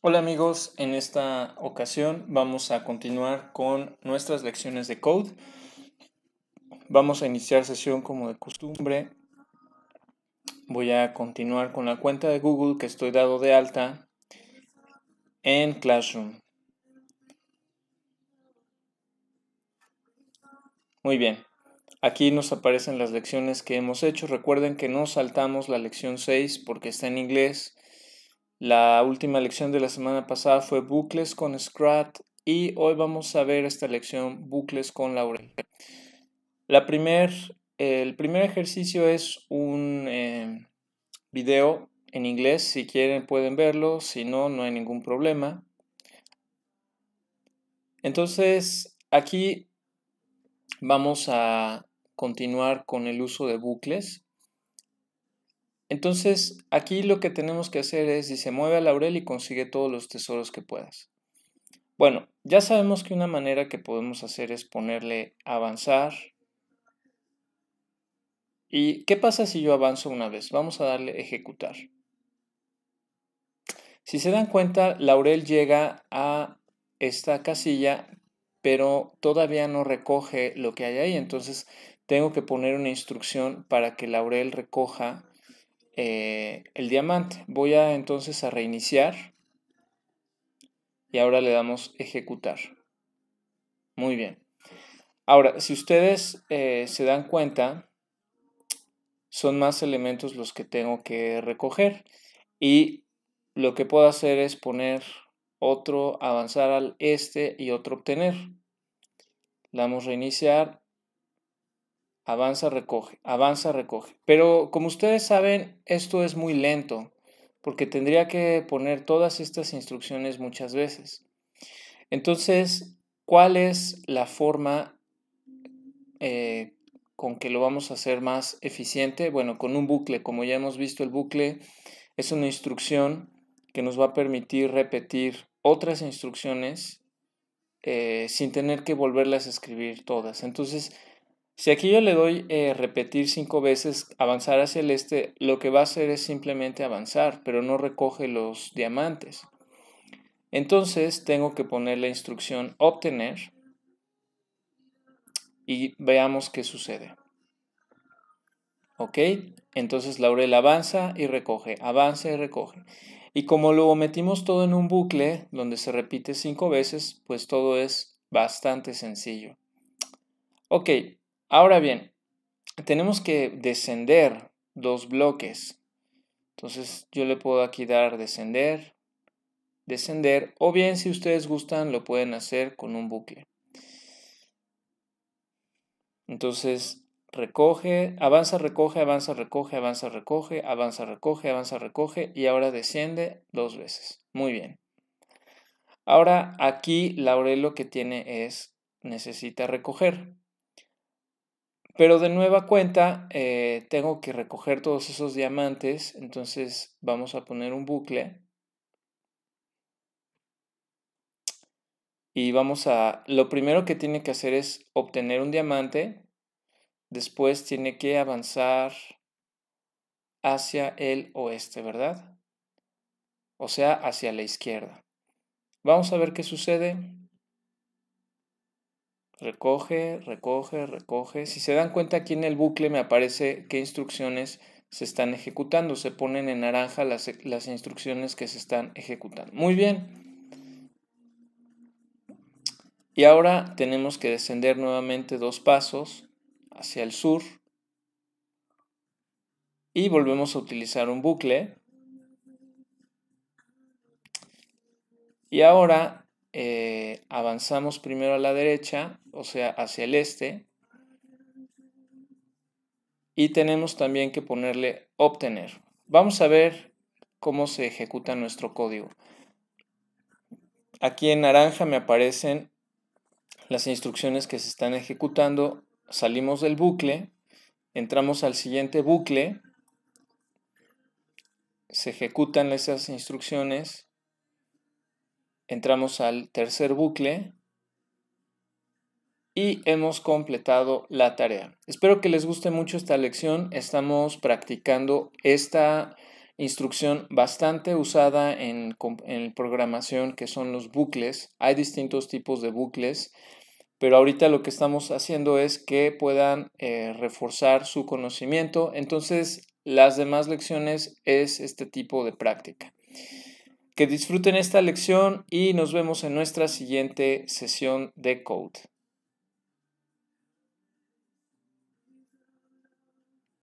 Hola amigos, en esta ocasión vamos a continuar con nuestras lecciones de code. Vamos a iniciar sesión como de costumbre. Voy a continuar con la cuenta de Google que estoy dado de alta en Classroom. Muy bien, aquí nos aparecen las lecciones que hemos hecho. Recuerden que no saltamos la lección 6 porque está en inglés la última lección de la semana pasada fue bucles con Scratch y hoy vamos a ver esta lección bucles con Laurel. La el primer ejercicio es un em, video en inglés, si quieren pueden verlo, si no, no hay ningún problema. Entonces, aquí vamos a continuar con el uso de bucles. Entonces, aquí lo que tenemos que hacer es, se mueve a Laurel y consigue todos los tesoros que puedas. Bueno, ya sabemos que una manera que podemos hacer es ponerle avanzar. ¿Y qué pasa si yo avanzo una vez? Vamos a darle ejecutar. Si se dan cuenta, Laurel llega a esta casilla, pero todavía no recoge lo que hay ahí. Entonces, tengo que poner una instrucción para que Laurel recoja eh, el diamante. Voy a entonces a reiniciar y ahora le damos ejecutar. Muy bien. Ahora, si ustedes eh, se dan cuenta, son más elementos los que tengo que recoger y lo que puedo hacer es poner otro, avanzar al este y otro obtener. Le damos reiniciar avanza, recoge, avanza, recoge. Pero como ustedes saben, esto es muy lento, porque tendría que poner todas estas instrucciones muchas veces. Entonces, ¿cuál es la forma eh, con que lo vamos a hacer más eficiente? Bueno, con un bucle. Como ya hemos visto, el bucle es una instrucción que nos va a permitir repetir otras instrucciones eh, sin tener que volverlas a escribir todas. Entonces, si aquí yo le doy eh, repetir cinco veces avanzar hacia el este, lo que va a hacer es simplemente avanzar, pero no recoge los diamantes. Entonces tengo que poner la instrucción obtener y veamos qué sucede. ¿Ok? Entonces Laurel avanza y recoge, avanza y recoge. Y como luego metimos todo en un bucle donde se repite cinco veces, pues todo es bastante sencillo. Ok, Ahora bien, tenemos que descender dos bloques. Entonces yo le puedo aquí dar descender, descender, o bien si ustedes gustan lo pueden hacer con un bucle. Entonces recoge, avanza, recoge, avanza, recoge, avanza, recoge, avanza, recoge, avanza, recoge y ahora desciende dos veces. Muy bien. Ahora aquí Laurel lo que tiene es necesita recoger. Pero de nueva cuenta, eh, tengo que recoger todos esos diamantes, entonces vamos a poner un bucle. Y vamos a, lo primero que tiene que hacer es obtener un diamante, después tiene que avanzar hacia el oeste, ¿verdad? O sea, hacia la izquierda. Vamos a ver qué sucede. Recoge, recoge, recoge. Si se dan cuenta aquí en el bucle me aparece qué instrucciones se están ejecutando. Se ponen en naranja las, instrucciones que se están ejecutando. Muy bien. Y ahora tenemos que descender nuevamente dos pasos hacia el sur. Y volvemos a utilizar un bucle. Y ahora eh, avanzamos primero a la derecha, o sea, hacia el este, y tenemos también que ponerle obtener. Vamos a ver cómo se ejecuta nuestro código. Aquí en naranja me aparecen las instrucciones que se están ejecutando. Salimos del bucle, entramos al siguiente bucle, se ejecutan esas instrucciones entramos al tercer bucle y hemos completado la tarea. Espero que les guste mucho esta lección. Estamos practicando esta instrucción bastante usada en, programación que son los bucles. Hay distintos tipos de bucles, pero ahorita lo que estamos haciendo es que puedan eh, reforzar su conocimiento. Entonces, las demás lecciones es este tipo de práctica. Que disfruten esta lección y nos vemos en nuestra siguiente sesión de Code.